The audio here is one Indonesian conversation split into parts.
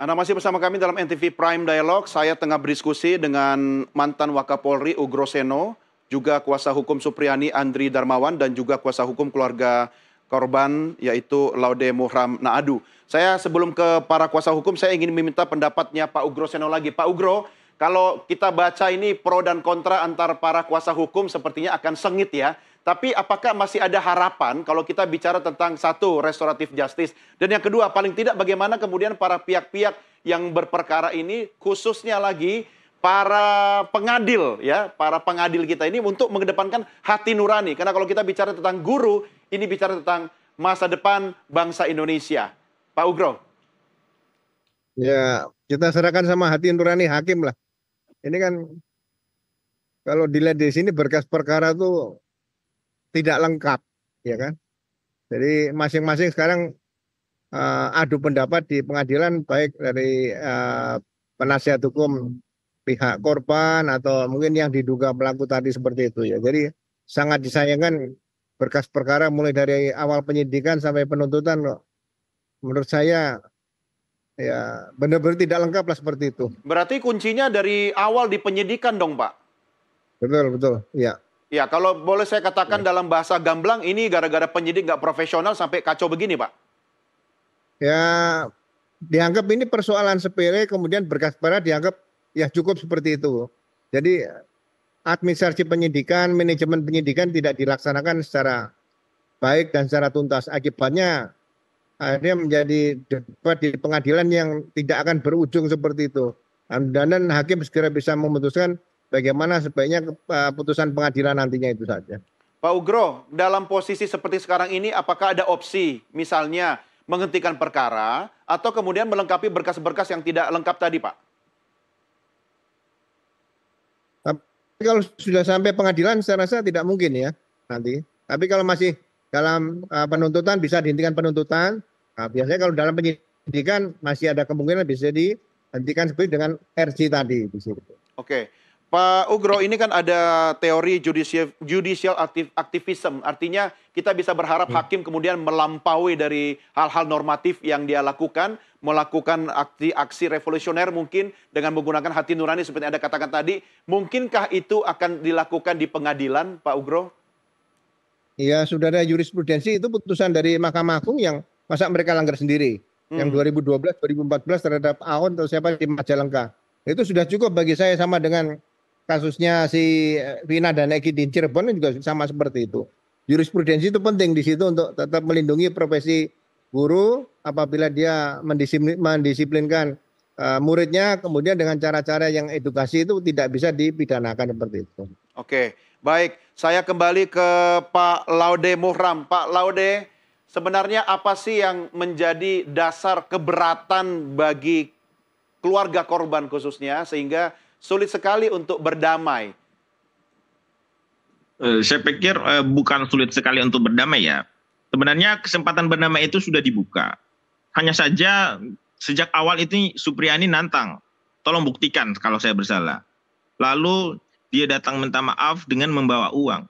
Anda masih bersama kami dalam NTV Prime Dialog. Saya tengah berdiskusi dengan mantan Wakapolri Ugro Seno, juga kuasa hukum Supriyani Andri Darmawan, dan juga kuasa hukum keluarga korban yaitu Laude Muhram Naadu. Saya sebelum ke para kuasa hukum, saya ingin meminta pendapatnya Pak Ugro Seno lagi. Pak Ugro, kalau kita baca ini pro dan kontra antar para kuasa hukum sepertinya akan sengit ya. Tapi apakah masih ada harapan kalau kita bicara tentang satu restoratif justice dan yang kedua paling tidak bagaimana kemudian para pihak-pihak yang berperkara ini khususnya lagi para pengadil ya, para pengadil kita ini untuk mengedepankan hati nurani. Karena kalau kita bicara tentang guru, ini bicara tentang masa depan bangsa Indonesia. Pak Ugro. Ya, kita serahkan sama hati nurani hakim lah. Ini kan kalau dilihat di sini berkas perkara tuh tidak lengkap, ya kan? Jadi masing-masing sekarang uh, adu pendapat di pengadilan baik dari uh, penasihat hukum pihak korban atau mungkin yang diduga pelaku tadi seperti itu ya. Jadi sangat disayangkan berkas perkara mulai dari awal penyidikan sampai penuntutan kok. Menurut saya ya benar-benar tidak lengkap lah seperti itu. Berarti kuncinya dari awal di penyidikan dong, Pak. Betul, betul. Iya. Ya, kalau boleh saya katakan ya. dalam bahasa gamblang ini gara-gara penyidik nggak profesional sampai kacau begini, Pak. Ya, dianggap ini persoalan sepele, kemudian berkas perkara dianggap ya cukup seperti itu. Jadi administrasi penyidikan, manajemen penyidikan tidak dilaksanakan secara baik dan secara tuntas. Akibatnya akhirnya menjadi debat di pengadilan yang tidak akan berujung seperti itu. Dan, dan hakim segera bisa memutuskan bagaimana sebaiknya eh, putusan pengadilan nantinya itu saja. Pak Ugro, dalam posisi seperti sekarang ini apakah ada opsi misalnya menghentikan perkara atau kemudian melengkapi berkas-berkas yang tidak lengkap tadi, Pak? Tapi kalau sudah sampai pengadilan saya rasa tidak mungkin ya nanti. Tapi kalau masih dalam eh, penuntutan bisa dihentikan penuntutan. Nah, biasanya kalau dalam penyidikan masih ada kemungkinan bisa dihentikan seperti dengan RC tadi. Oke. Okay. Pak Ugro, ini kan ada teori judicial, judicial activism, artinya kita bisa berharap hmm. hakim kemudian melampaui dari hal-hal normatif yang dia lakukan, melakukan aksi-aksi revolusioner mungkin dengan menggunakan hati nurani seperti yang Anda katakan tadi. Mungkinkah itu akan dilakukan di pengadilan, Pak Ugro? Iya, sudah ada jurisprudensi itu putusan dari Mahkamah Agung yang masa mereka langgar sendiri. Hmm. Yang 2012, 2014 terhadap Aon atau siapa di Majalengka. Itu sudah cukup bagi saya sama dengan kasusnya si eh, Vina dan Eki di Cirebon juga sama seperti itu. Jurisprudensi itu penting di situ untuk tetap melindungi profesi guru apabila dia mendisiplin, mendisiplinkan uh, muridnya kemudian dengan cara-cara yang edukasi itu tidak bisa dipidanakan seperti itu. Oke, baik. Saya kembali ke Pak Laude Muhram. Pak Laude, sebenarnya apa sih yang menjadi dasar keberatan bagi keluarga korban khususnya sehingga sulit sekali untuk berdamai. Eh, saya pikir eh, bukan sulit sekali untuk berdamai ya. Sebenarnya kesempatan berdamai itu sudah dibuka. Hanya saja sejak awal itu Supriyani nantang, tolong buktikan kalau saya bersalah. Lalu dia datang minta maaf dengan membawa uang.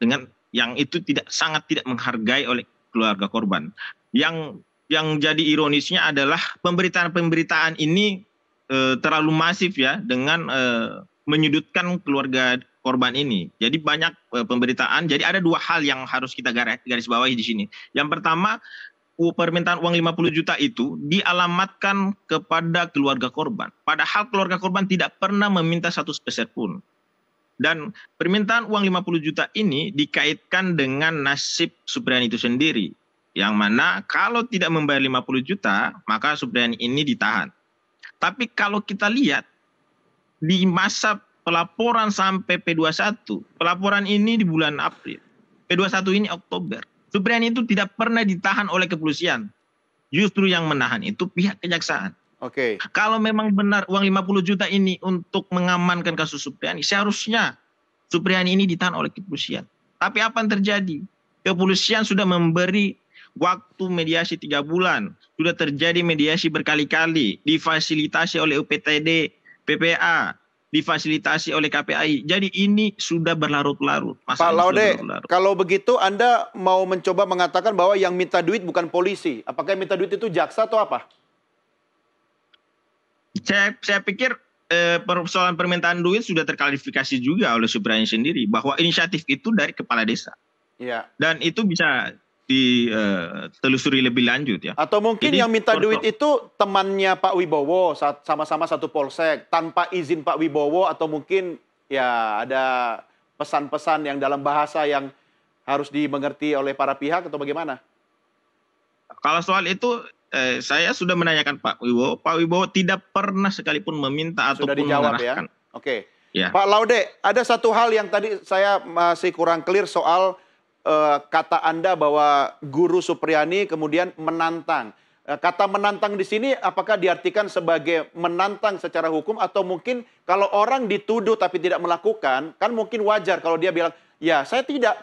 Dengan yang itu tidak sangat tidak menghargai oleh keluarga korban. Yang yang jadi ironisnya adalah pemberitaan-pemberitaan ini Eh, terlalu masif ya dengan eh, menyudutkan keluarga korban ini. Jadi banyak eh, pemberitaan. Jadi ada dua hal yang harus kita garis, garis bawahi di sini. Yang pertama permintaan uang 50 juta itu dialamatkan kepada keluarga korban. Padahal keluarga korban tidak pernah meminta satu speser pun. Dan permintaan uang 50 juta ini dikaitkan dengan nasib Supriyani itu sendiri. Yang mana kalau tidak membayar 50 juta, maka Supriyani ini ditahan. Tapi kalau kita lihat di masa pelaporan sampai P21, pelaporan ini di bulan April, P21 ini Oktober. Supriyani itu tidak pernah ditahan oleh kepolisian. Justru yang menahan itu pihak kejaksaan. Oke. Okay. Kalau memang benar uang 50 juta ini untuk mengamankan kasus Supriyani, seharusnya Supriyani ini ditahan oleh kepolisian. Tapi apa yang terjadi? Kepolisian sudah memberi waktu mediasi tiga bulan. Sudah terjadi mediasi berkali-kali, difasilitasi oleh UPTD, PPA, difasilitasi oleh KPAI. Jadi ini sudah berlarut-larut. Pak Laude, berlarut kalau begitu Anda mau mencoba mengatakan bahwa yang minta duit bukan polisi. Apakah yang minta duit itu jaksa atau apa? Saya, saya pikir eh, persoalan permintaan duit sudah terkalifikasi juga oleh Subrani sendiri bahwa inisiatif itu dari kepala desa. Ya. Dan itu bisa ditelusuri eh, lebih lanjut ya. Atau mungkin Jadi, yang minta duit itu temannya Pak Wibowo sama-sama satu polsek tanpa izin Pak Wibowo atau mungkin ya ada pesan-pesan yang dalam bahasa yang harus dimengerti oleh para pihak atau bagaimana? Kalau soal itu eh, saya sudah menanyakan Pak Wibowo, Pak Wibowo tidak pernah sekalipun meminta sudah ataupun dijawab, ya? mengarahkan. Ya? Oke. Okay. Ya. Pak Laude, ada satu hal yang tadi saya masih kurang clear soal uh, kata Anda bahwa guru Supriyani kemudian menantang. Uh, kata menantang di sini apakah diartikan sebagai menantang secara hukum atau mungkin kalau orang dituduh tapi tidak melakukan, kan mungkin wajar kalau dia bilang, ya saya tidak,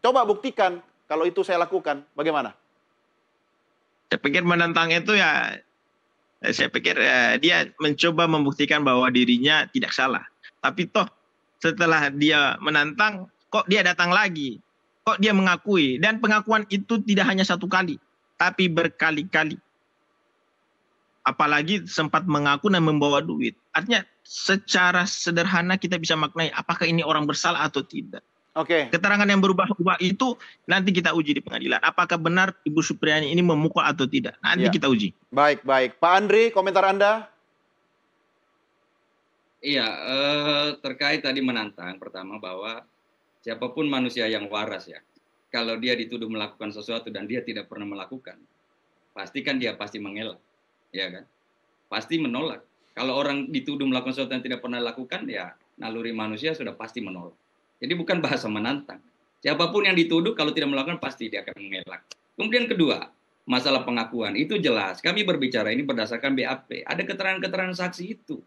coba buktikan kalau itu saya lakukan. Bagaimana? Saya pikir menantang itu ya saya pikir ya, dia mencoba membuktikan bahwa dirinya tidak salah. Tapi toh setelah dia menantang, kok dia datang lagi? kok dia mengakui dan pengakuan itu tidak hanya satu kali tapi berkali-kali apalagi sempat mengaku dan membawa duit artinya secara sederhana kita bisa maknai apakah ini orang bersalah atau tidak Oke. Okay. Keterangan yang berubah-ubah itu nanti kita uji di pengadilan. Apakah benar Ibu Supriyani ini memukul atau tidak? Nanti ya. kita uji. Baik, baik. Pak Andri, komentar Anda? Iya, eh, terkait tadi menantang pertama bahwa siapapun manusia yang waras ya, kalau dia dituduh melakukan sesuatu dan dia tidak pernah melakukan, pastikan dia pasti mengelak, ya kan? Pasti menolak. Kalau orang dituduh melakukan sesuatu yang tidak pernah lakukan, ya naluri manusia sudah pasti menolak. Jadi bukan bahasa menantang. Siapapun yang dituduh kalau tidak melakukan pasti dia akan mengelak. Kemudian kedua, masalah pengakuan itu jelas. Kami berbicara ini berdasarkan BAP. Ada keterangan-keterangan saksi itu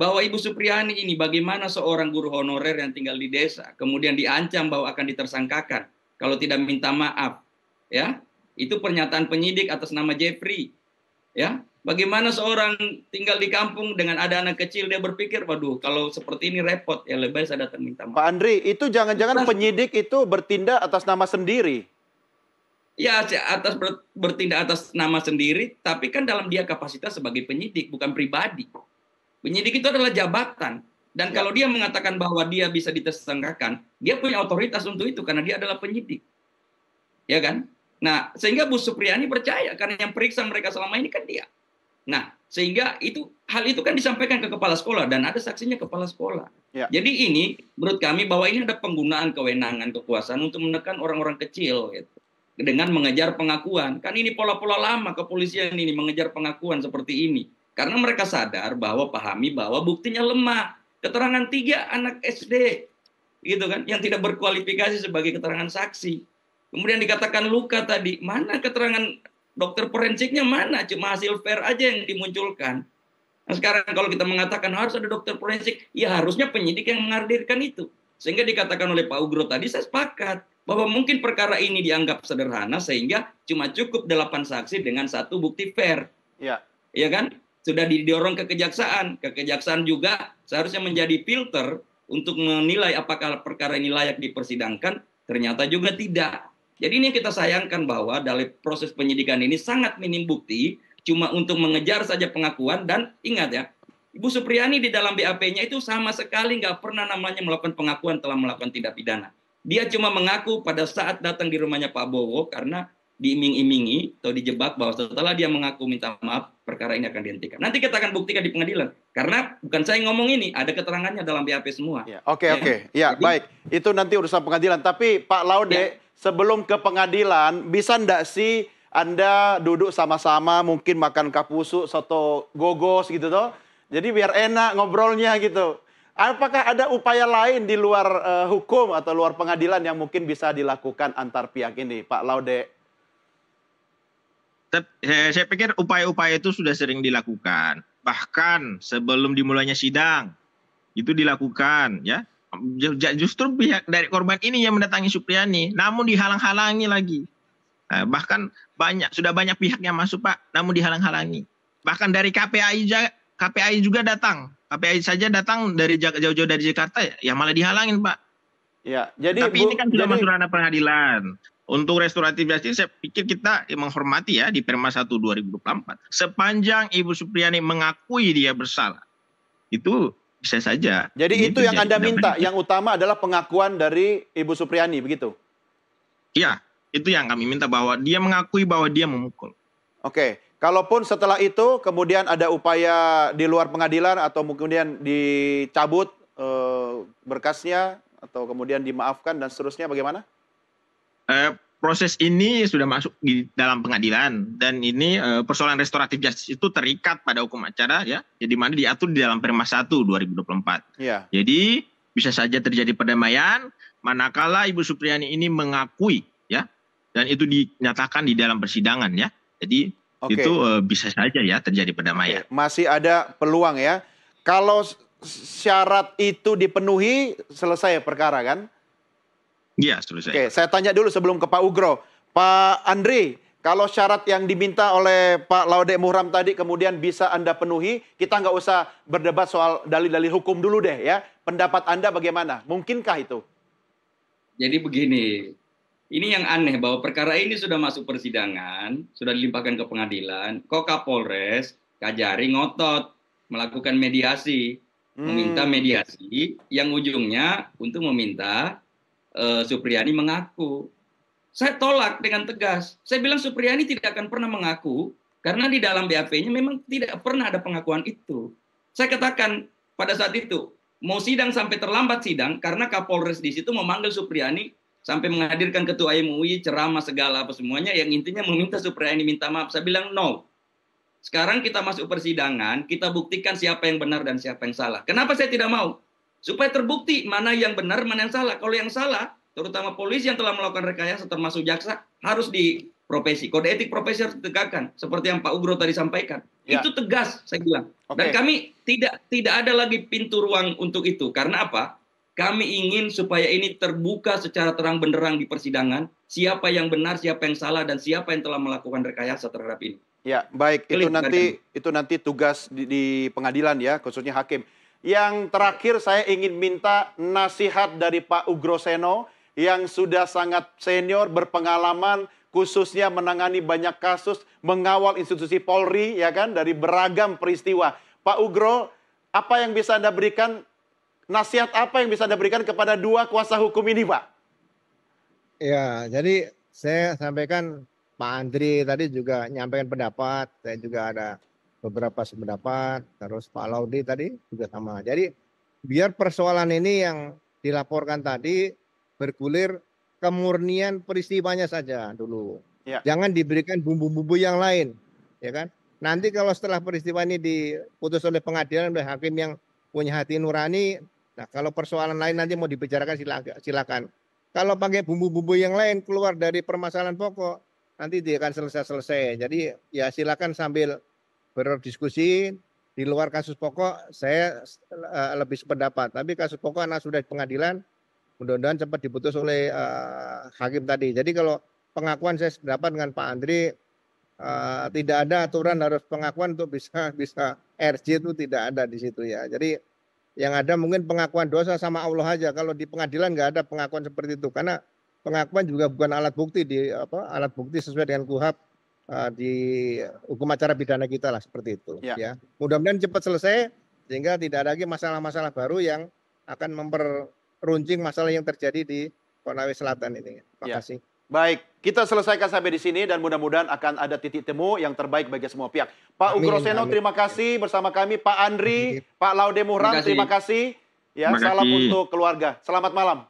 bahwa Ibu Supriyani ini bagaimana seorang guru honorer yang tinggal di desa kemudian diancam bahwa akan ditersangkakan kalau tidak minta maaf ya itu pernyataan penyidik atas nama Jeffrey ya bagaimana seorang tinggal di kampung dengan ada anak kecil dia berpikir waduh kalau seperti ini repot ya lebih saya datang minta maaf Pak Andri itu jangan-jangan penyidik itu bertindak atas nama sendiri ya atas bertindak atas nama sendiri tapi kan dalam dia kapasitas sebagai penyidik bukan pribadi Penyidik itu adalah jabatan. Dan ya. kalau dia mengatakan bahwa dia bisa ditersangkakan, dia punya otoritas untuk itu karena dia adalah penyidik. Ya kan? Nah, sehingga Bu Supriyani percaya karena yang periksa mereka selama ini kan dia. Nah, sehingga itu hal itu kan disampaikan ke kepala sekolah dan ada saksinya kepala sekolah. Ya. Jadi ini menurut kami bahwa ini ada penggunaan kewenangan kekuasaan untuk menekan orang-orang kecil gitu. Dengan mengejar pengakuan. Kan ini pola-pola lama kepolisian ini mengejar pengakuan seperti ini. Karena mereka sadar bahwa pahami bahwa buktinya lemah. Keterangan tiga anak SD, gitu kan, yang tidak berkualifikasi sebagai keterangan saksi. Kemudian dikatakan luka tadi, mana keterangan dokter forensiknya mana? Cuma hasil fair aja yang dimunculkan. Nah, sekarang kalau kita mengatakan harus ada dokter forensik, ya harusnya penyidik yang menghadirkan itu. Sehingga dikatakan oleh Pak Ugro tadi, saya sepakat bahwa mungkin perkara ini dianggap sederhana sehingga cuma cukup delapan saksi dengan satu bukti fair. Iya. Iya kan? sudah didorong ke kejaksaan. Ke kejaksaan juga seharusnya menjadi filter untuk menilai apakah perkara ini layak dipersidangkan, ternyata juga tidak. Jadi ini yang kita sayangkan bahwa dalam proses penyidikan ini sangat minim bukti, cuma untuk mengejar saja pengakuan dan ingat ya, Ibu Supriyani di dalam BAP-nya itu sama sekali nggak pernah namanya melakukan pengakuan telah melakukan tindak pidana. Dia cuma mengaku pada saat datang di rumahnya Pak Bowo karena diiming-imingi atau dijebak bahwa setelah dia mengaku minta maaf, perkara ini akan dihentikan. Nanti kita akan buktikan di pengadilan. Karena bukan saya ngomong ini, ada keterangannya dalam BAP semua. Ya, oke, ya, oke. Okay, okay. ya Jadi, baik. Itu nanti urusan pengadilan. Tapi Pak Laude, ya. sebelum ke pengadilan, bisa ndak sih Anda duduk sama-sama mungkin makan kapusu, soto gogos gitu toh? Jadi biar enak ngobrolnya gitu. Apakah ada upaya lain di luar uh, hukum atau luar pengadilan yang mungkin bisa dilakukan antar pihak ini, Pak Laude? Eh, saya pikir upaya-upaya itu sudah sering dilakukan. Bahkan sebelum dimulainya sidang itu dilakukan ya. Justru pihak dari korban ini yang mendatangi Supriyani, namun dihalang-halangi lagi. Eh, bahkan banyak sudah banyak pihak yang masuk Pak, namun dihalang-halangi. Bahkan dari KPAI KPI juga datang. KPAI saja datang dari jauh-jauh dari Jakarta ya malah dihalangin Pak. Ya, jadi Tapi Bu, ini kan sudah jadi, masuk ranah pengadilan. Untuk restoratif justice saya pikir kita menghormati ya di Perma 1 2024. Sepanjang Ibu Supriyani mengakui dia bersalah. Itu bisa saja. Jadi itu, itu yang Anda minta, yang utama adalah pengakuan dari Ibu Supriyani begitu. Iya, itu yang kami minta bahwa dia mengakui bahwa dia memukul. Oke, kalaupun setelah itu kemudian ada upaya di luar pengadilan atau kemudian dicabut eh, berkasnya atau kemudian dimaafkan dan seterusnya bagaimana? Eh, proses ini sudah masuk di dalam pengadilan dan ini eh, persoalan restoratif justice itu terikat pada hukum acara ya, jadi mana diatur di dalam Perma 1 2024. Ya. Jadi bisa saja terjadi perdamaian manakala Ibu Supriyani ini mengakui ya dan itu dinyatakan di dalam persidangan ya. Jadi okay. itu eh, bisa saja ya terjadi perdamaian. Okay. Masih ada peluang ya. Kalau syarat itu dipenuhi selesai perkara kan? Iya, selesai. Oke, saya tanya dulu sebelum ke Pak Ugro. Pak Andri, kalau syarat yang diminta oleh Pak Laude Muhram tadi kemudian bisa Anda penuhi, kita nggak usah berdebat soal dalil-dalil hukum dulu deh ya. Pendapat Anda bagaimana? Mungkinkah itu? Jadi begini, ini yang aneh bahwa perkara ini sudah masuk persidangan, sudah dilimpahkan ke pengadilan, kok Kapolres Kajari ngotot melakukan mediasi, hmm. meminta mediasi yang ujungnya untuk meminta eh, Supriyani mengaku. Saya tolak dengan tegas. Saya bilang Supriyani tidak akan pernah mengaku karena di dalam BAP-nya memang tidak pernah ada pengakuan itu. Saya katakan pada saat itu mau sidang sampai terlambat sidang karena Kapolres di situ memanggil Supriyani sampai menghadirkan ketua MUI ceramah segala apa semuanya yang intinya meminta Supriyani minta maaf. Saya bilang no. Sekarang kita masuk persidangan, kita buktikan siapa yang benar dan siapa yang salah. Kenapa saya tidak mau? supaya terbukti mana yang benar, mana yang salah. Kalau yang salah, terutama polisi yang telah melakukan rekayasa termasuk jaksa harus di profesi. Kode etik profesi harus ditegakkan seperti yang Pak Ugro tadi sampaikan. Ya. Itu tegas saya bilang. Okay. Dan kami tidak tidak ada lagi pintu ruang untuk itu. Karena apa? Kami ingin supaya ini terbuka secara terang benderang di persidangan, siapa yang benar, siapa yang salah dan siapa yang telah melakukan rekayasa terhadap ini. Ya, baik. Itu nanti itu nanti tugas di, di pengadilan ya, khususnya hakim. Yang terakhir saya ingin minta nasihat dari Pak Ugroseno yang sudah sangat senior, berpengalaman, khususnya menangani banyak kasus, mengawal institusi Polri, ya kan, dari beragam peristiwa. Pak Ugro, apa yang bisa Anda berikan, nasihat apa yang bisa Anda berikan kepada dua kuasa hukum ini, Pak? Ya, jadi saya sampaikan Pak Andri tadi juga nyampaikan pendapat, saya juga ada beberapa sependapat, terus Pak Laudi tadi juga sama. Jadi biar persoalan ini yang dilaporkan tadi bergulir kemurnian peristiwanya saja dulu. Ya. Jangan diberikan bumbu-bumbu yang lain, ya kan? Nanti kalau setelah peristiwa ini diputus oleh pengadilan oleh hakim yang punya hati nurani, nah kalau persoalan lain nanti mau dibicarakan silakan. silakan. Kalau pakai bumbu-bumbu yang lain keluar dari permasalahan pokok, nanti dia akan selesai-selesai. Jadi ya silakan sambil berdiskusi di luar kasus pokok saya uh, lebih sependapat. Tapi kasus pokok anak sudah di pengadilan, mudah-mudahan cepat diputus oleh uh, hakim tadi. Jadi kalau pengakuan saya sependapat dengan Pak Andri uh, tidak ada aturan harus pengakuan untuk bisa bisa RJ itu tidak ada di situ ya. Jadi yang ada mungkin pengakuan dosa sama Allah aja. Kalau di pengadilan nggak ada pengakuan seperti itu karena pengakuan juga bukan alat bukti di apa alat bukti sesuai dengan kuhab Eh, di hukum acara pidana kita lah seperti itu ya. ya. Mudah-mudahan cepat selesai sehingga tidak ada lagi masalah-masalah baru yang akan memperuncing masalah yang terjadi di Konawe Selatan ini. Terima ya. kasih. Baik, kita selesaikan sampai di sini dan mudah-mudahan akan ada titik temu yang terbaik bagi semua pihak. Pak amin, Ugroseno amin. terima kasih bersama kami, Pak Andri, amin. Pak Laude Muhran, terima kasih. Terima kasih. Ya, terima salam untuk keluarga. Selamat malam.